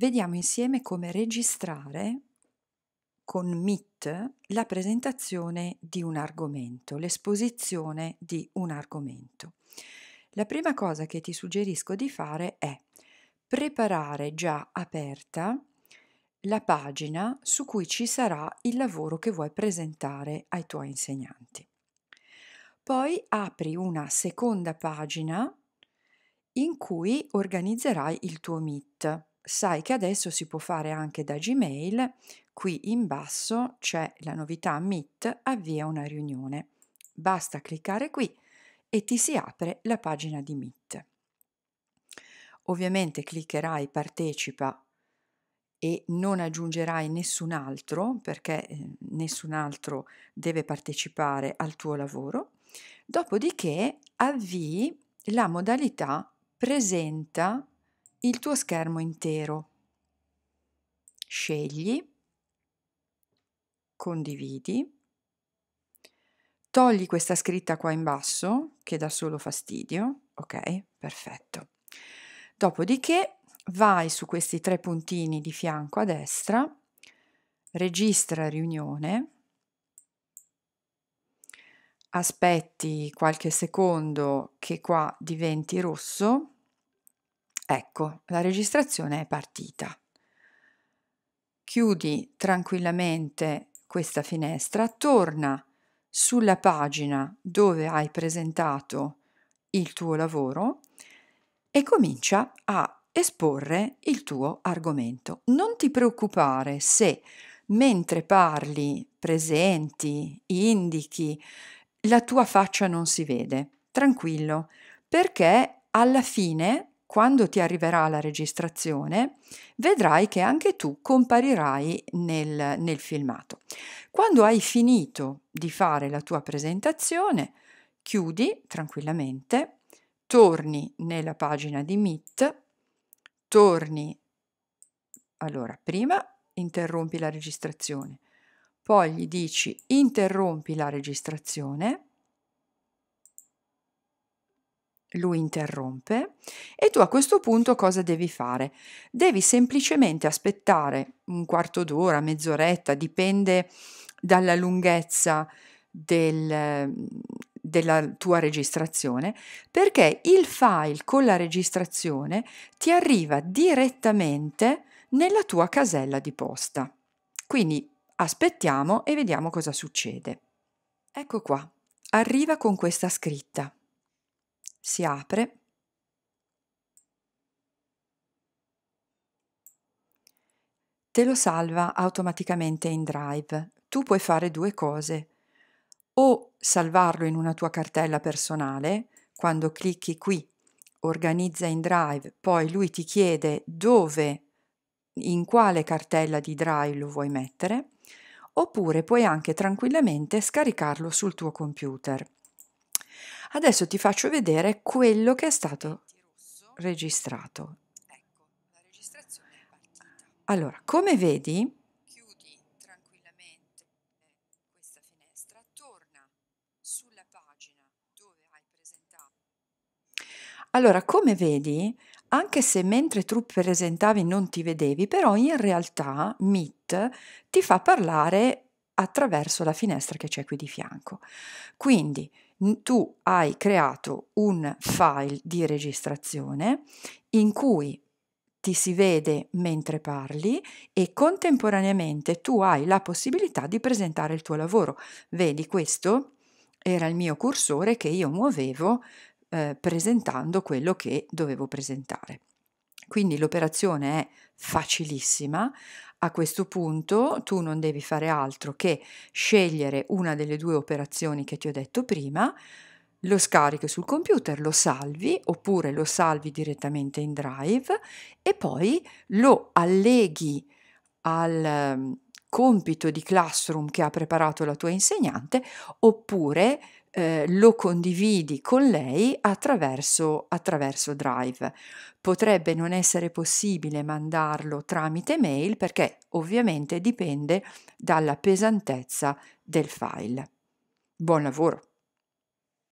vediamo insieme come registrare con Meet la presentazione di un argomento, l'esposizione di un argomento. La prima cosa che ti suggerisco di fare è preparare già aperta la pagina su cui ci sarà il lavoro che vuoi presentare ai tuoi insegnanti. Poi apri una seconda pagina in cui organizzerai il tuo Meet sai che adesso si può fare anche da Gmail, qui in basso c'è la novità Meet, avvia una riunione. Basta cliccare qui e ti si apre la pagina di Meet. Ovviamente cliccherai partecipa e non aggiungerai nessun altro perché eh, nessun altro deve partecipare al tuo lavoro. Dopodiché avvii la modalità presenta il tuo schermo intero. Scegli, condividi, togli questa scritta qua in basso che dà solo fastidio, ok? Perfetto. Dopodiché vai su questi tre puntini di fianco a destra, registra riunione, aspetti qualche secondo che qua diventi rosso Ecco, la registrazione è partita. Chiudi tranquillamente questa finestra, torna sulla pagina dove hai presentato il tuo lavoro e comincia a esporre il tuo argomento. Non ti preoccupare se mentre parli, presenti, indichi, la tua faccia non si vede. Tranquillo, perché alla fine quando ti arriverà la registrazione, vedrai che anche tu comparirai nel, nel, filmato. Quando hai finito di fare la tua presentazione, chiudi tranquillamente, torni nella pagina di Meet, torni, allora prima interrompi la registrazione, poi gli dici interrompi la registrazione, lui interrompe e tu a questo punto cosa devi fare? Devi semplicemente aspettare un quarto d'ora, mezz'oretta, dipende dalla lunghezza del, della tua registrazione, perché il file con la registrazione ti arriva direttamente nella tua casella di posta. Quindi aspettiamo e vediamo cosa succede. Ecco qua, arriva con questa scritta si apre te lo salva automaticamente in Drive. Tu puoi fare due cose. O salvarlo in una tua cartella personale, quando clicchi qui, organizza in Drive, poi lui ti chiede dove, in quale cartella di Drive lo vuoi mettere, oppure puoi anche tranquillamente scaricarlo sul tuo computer. Adesso ti faccio vedere quello che è stato registrato. Allora, come vedi, chiudi tranquillamente questa finestra, torna sulla pagina dove hai presentato. Allora, come vedi, anche se mentre tu presentavi non ti vedevi, però in realtà Meet ti fa parlare attraverso la finestra che c'è qui di fianco. Quindi tu hai creato un file di registrazione in cui ti si vede mentre parli e contemporaneamente tu hai la possibilità di presentare il tuo lavoro. Vedi questo? Era il mio cursore che io muovevo eh, presentando quello che dovevo presentare. Quindi l'operazione è facilissima. A questo punto tu non devi fare altro che scegliere una delle due operazioni che ti ho detto prima, lo scarichi sul computer, lo salvi oppure lo salvi direttamente in Drive e poi lo alleghi al compito di classroom che ha preparato la tua insegnante oppure eh, lo condividi con lei attraverso, attraverso Drive. Potrebbe non essere possibile mandarlo tramite mail perché ovviamente dipende dalla pesantezza del file. Buon lavoro!